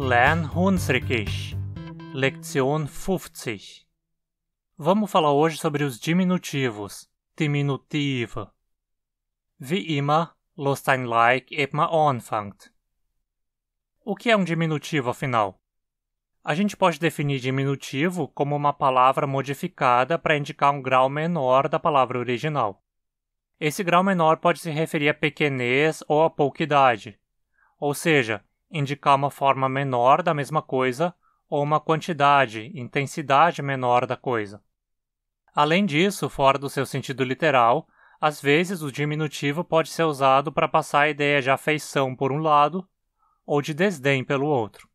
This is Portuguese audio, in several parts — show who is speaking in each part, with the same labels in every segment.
Speaker 1: Lern Hunsrickisch, Lektion 50. Vamos falar hoje sobre os diminutivos, diminutiva. Wie immer, los dein Like immer anfangt. O que é um diminutivo, afinal? A gente pode definir diminutivo como uma palavra modificada para indicar um grau menor da palavra original. Esse grau menor pode se referir a pequenez ou a pouquidade. Ou seja, indicar uma forma menor da mesma coisa ou uma quantidade, intensidade menor da coisa. Além disso, fora do seu sentido literal, às vezes o diminutivo pode ser usado para passar a ideia de afeição por um lado ou de desdém pelo outro.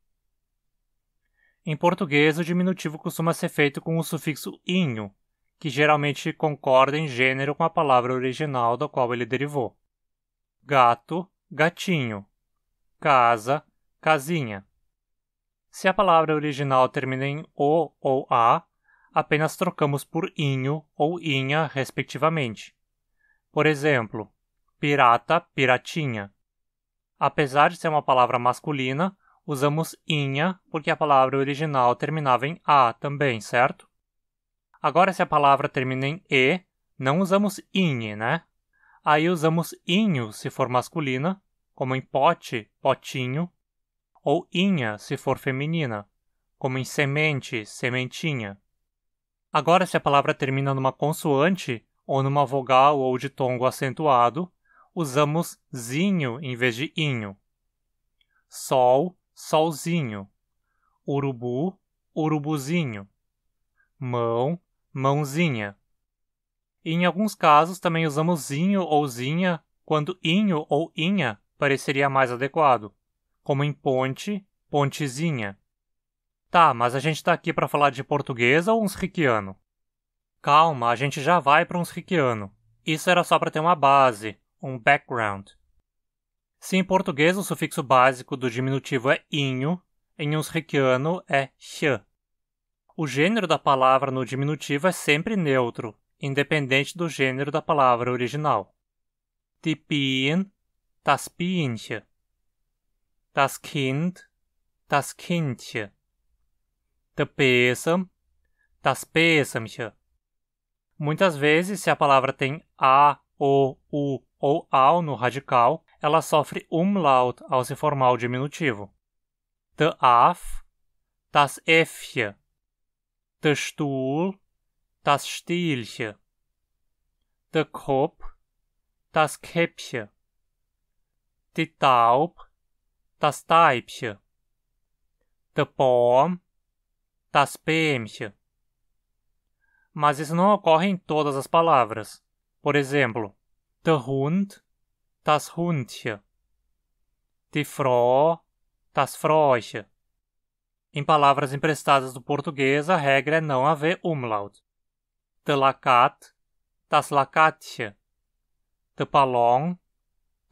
Speaker 1: Em português, o diminutivo costuma ser feito com o sufixo inho, que geralmente concorda em gênero com a palavra original da qual ele derivou. Gato, gatinho, casa, casinha. Se a palavra original termina em o ou a, apenas trocamos por inho ou inha, respectivamente. Por exemplo, pirata, piratinha. Apesar de ser uma palavra masculina, usamos inha porque a palavra original terminava em a também, certo? Agora, se a palavra termina em e, não usamos inhe, né? Aí usamos inho se for masculina como em pote, potinho, ou inha, se for feminina, como em semente, sementinha. Agora, se a palavra termina numa consoante, ou numa vogal ou de ditongo acentuado, usamos zinho em vez de inho. Sol, solzinho. Urubu, urubuzinho. Mão, mãozinha. E em alguns casos também usamos zinho ou zinha quando inho ou inha pareceria mais adequado, como em ponte, pontezinha. Tá, mas a gente está aqui para falar de português ou uns riquiano? Calma, a gente já vai para uns riquiano. Isso era só para ter uma base, um background. Se em português o sufixo básico do diminutivo é inho, em uns riquiano é -x. O gênero da palavra no diminutivo é sempre neutro, independente do gênero da palavra original. Tipien das Bienchen, das Kind, das Kindchen, der Besen, das Besemchen. Muitas vezes, se a palavra tem a, o, u ou ao no radical, ela sofre umlaut ao se formar o diminutivo. Der Af, das Äffchen, der Stuhl, das Stielchen, der Kopf, das Käppchen die Taub, das Täubchen, der pom, das Bämchen. Mas isso não ocorre em todas as palavras. Por exemplo, te Hund, das Hundchen, die fro, das froche. Em palavras emprestadas do português, a regra é não haver umlaut. Te lacat, das Lakatchen, te Ballon,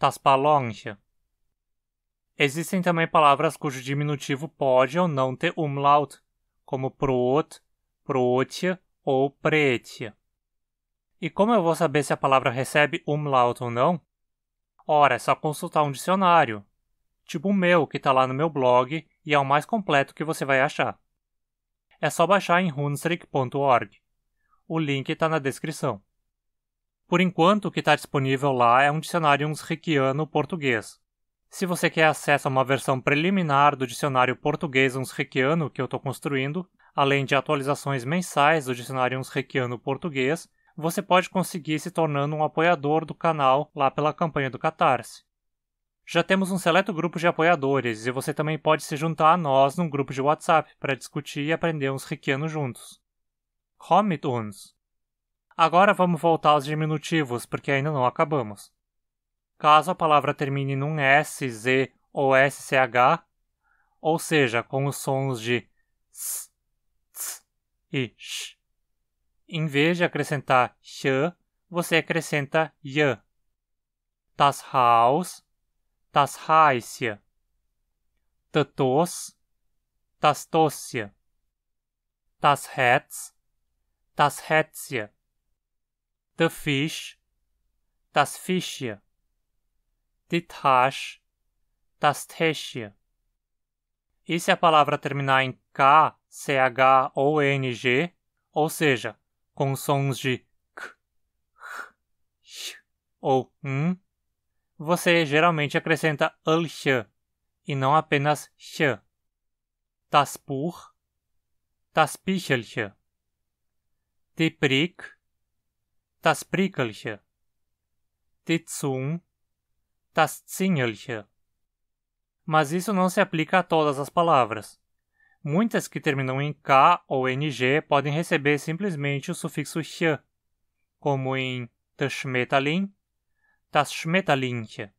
Speaker 1: Taspalonche. Existem também palavras cujo diminutivo pode ou não ter umlaut, como proot, prootia ou preetia. E como eu vou saber se a palavra recebe umlaut ou não? Ora, é só consultar um dicionário, tipo o meu, que está lá no meu blog e é o mais completo que você vai achar. É só baixar em runstrick.org. O link está na descrição. Por enquanto, o que está disponível lá é um dicionário unsriquiano português. Se você quer acesso a uma versão preliminar do dicionário português unsriquiano que eu estou construindo, além de atualizações mensais do dicionário unsriquiano português, você pode conseguir se tornando um apoiador do canal lá pela campanha do Catarse. Já temos um seleto grupo de apoiadores e você também pode se juntar a nós num grupo de WhatsApp para discutir e aprender uns riquianos juntos. Kommt uns! Agora vamos voltar aos diminutivos, porque ainda não acabamos. Caso a palavra termine num S, Z ou SCH, ou seja, com os sons de S, Ts e Sh, em vez de acrescentar X, você acrescenta Y. Das Haus, das Haisje, Tatos, das Tosje, das Hetz, das Hetzje. The Fish, das Fische, Die Tasch, das Täschchen. E se é a palavra terminar em K, CH ou NG, ou seja, com sons de K, ch X ou N, você geralmente acrescenta LX e não apenas X. Das Buch, das Büchelchen. Die Brick, das Prickelche, die Zung, das Zingelche. Mas isso não se aplica a todas as palavras. Muitas que terminam em K ou NG podem receber simplesmente o sufixo X, como em das Schmetterling, das Schmetterlinge,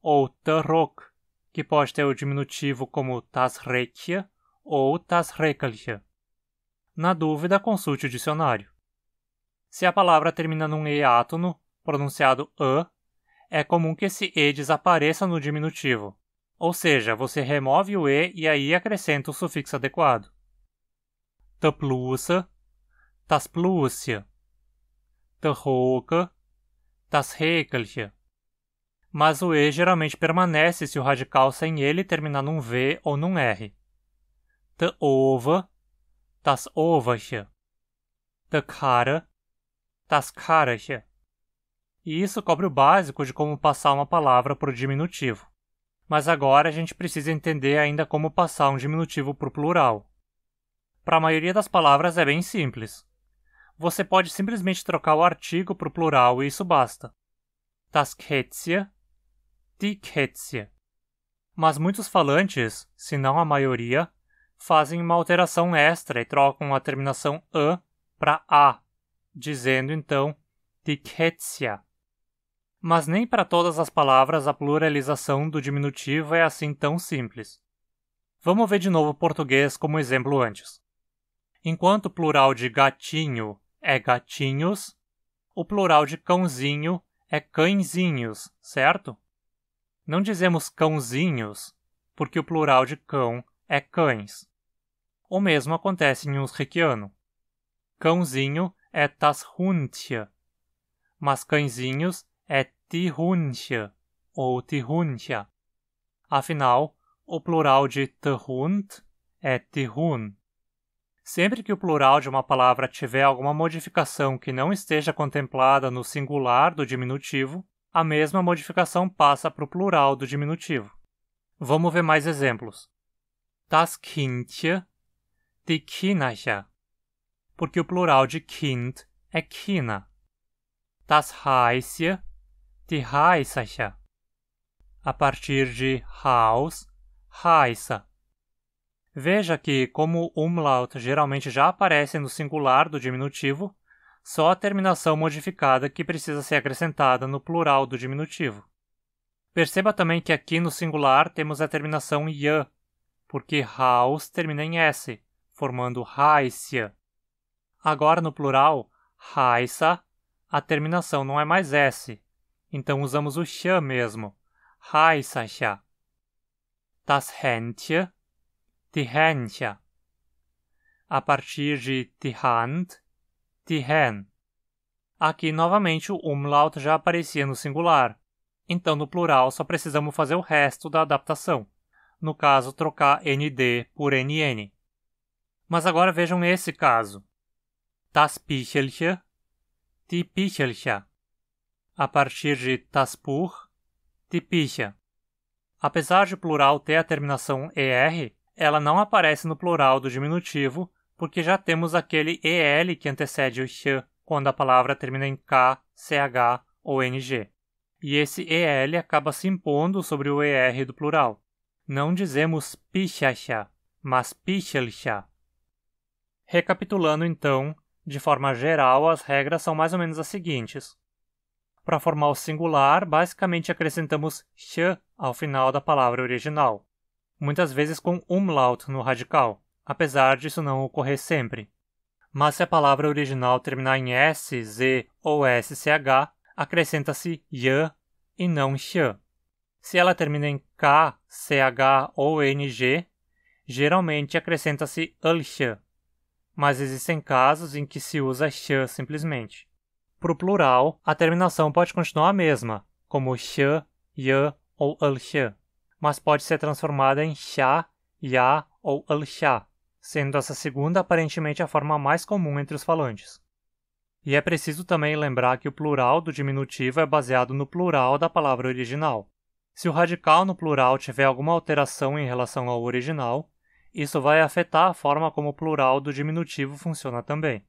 Speaker 1: ou Terrock, que pode ter o diminutivo como das Rekje ou das Rekelche. Na dúvida, consulte o dicionário. Se a palavra termina num e átono, pronunciado a, é comum que esse e desapareça no diminutivo. Ou seja, você remove o e e aí acrescenta o sufixo adequado. Taplusa, tasplúcia, tahoca, tasrekelche. Mas o e geralmente permanece se o radical sem ele terminar num v ou num r. Taova, tasovasche, takara, das E isso cobre o básico de como passar uma palavra para o diminutivo. Mas agora a gente precisa entender ainda como passar um diminutivo para o plural. Para a maioria das palavras é bem simples. Você pode simplesmente trocar o artigo para o plural e isso basta. Das Kätzchen, die Kätzchen. Mas muitos falantes, se não a maioria, fazem uma alteração extra e trocam a terminação a para a dizendo então Tiquetia. Mas nem para todas as palavras a pluralização do diminutivo é assim tão simples. Vamos ver de novo o português como exemplo antes. Enquanto o plural de gatinho é gatinhos, o plural de cãozinho é cãezinhos, certo? Não dizemos cãozinhos, porque o plural de cão é cães. O mesmo acontece em usrequiano. Cãozinho é das Hunde, mas cãezinhos é ti Hunde ou ti Hunde. Afinal, o plural de der Hund é ti Hund. Sempre que o plural de uma palavra tiver alguma modificação que não esteja contemplada no singular do diminutivo, a mesma modificação passa para o plural do diminutivo. Vamos ver mais exemplos. Das Kindje, die Kinderja porque o plural de Kind é Kina. Das Heiße, die Heißecha. A partir de Haus, Heiße. Veja que, como o umlaut geralmente já aparece no singular do diminutivo, só a terminação modificada que precisa ser acrescentada no plural do diminutivo. Perceba também que aqui no singular temos a terminação ia, porque Haus termina em S, formando Haisia. Agora, no plural, Raissa, a terminação não é mais S, então usamos o ch mesmo. Raissa Das Händchen, die Händchen. A partir de die Hand, die Hand. Aqui, novamente, o umlaut já aparecia no singular. Então, no plural, só precisamos fazer o resto da adaptação. No caso, trocar ND por NN. Mas agora vejam esse caso das pichelche, die pichelche, A partir de das Buch, die Bücher. Apesar de o plural ter a terminação ER, ela não aparece no plural do diminutivo, porque já temos aquele EL que antecede o ch quando a palavra termina em K, CH ou NG. E esse EL acaba se impondo sobre o ER do plural. Não dizemos pichacha, mas pichelcha. Recapitulando então, de forma geral, as regras são mais ou menos as seguintes. Para formar o singular, basicamente acrescentamos sh ao final da palavra original, muitas vezes com umlaut no radical, apesar disso não ocorrer sempre. Mas se a palavra original terminar em s, z ou sch, acrescenta-se y e não sh. Se ela termina em k, ch ou ng, geralmente acrescenta-se lsh, mas existem casos em que se usa x simplesmente. Para o plural, a terminação pode continuar a mesma, como x, y ou alx, mas pode ser transformada em chá, ya ou alxá, sendo essa segunda aparentemente a forma mais comum entre os falantes. E é preciso também lembrar que o plural do diminutivo é baseado no plural da palavra original. Se o radical no plural tiver alguma alteração em relação ao original, isso vai afetar a forma como o plural do diminutivo funciona também.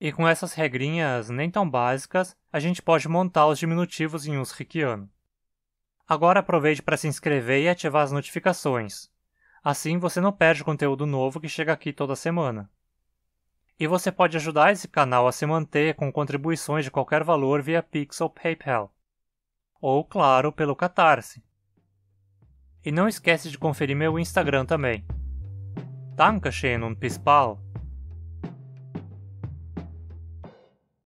Speaker 1: E com essas regrinhas nem tão básicas, a gente pode montar os diminutivos em riquiano. Agora aproveite para se inscrever e ativar as notificações. Assim você não perde conteúdo novo que chega aqui toda semana. E você pode ajudar esse canal a se manter com contribuições de qualquer valor via Pix ou PayPal. Ou, claro, pelo Catarse. E não esquece de conferir meu Instagram também, Dankeschön und bis bald.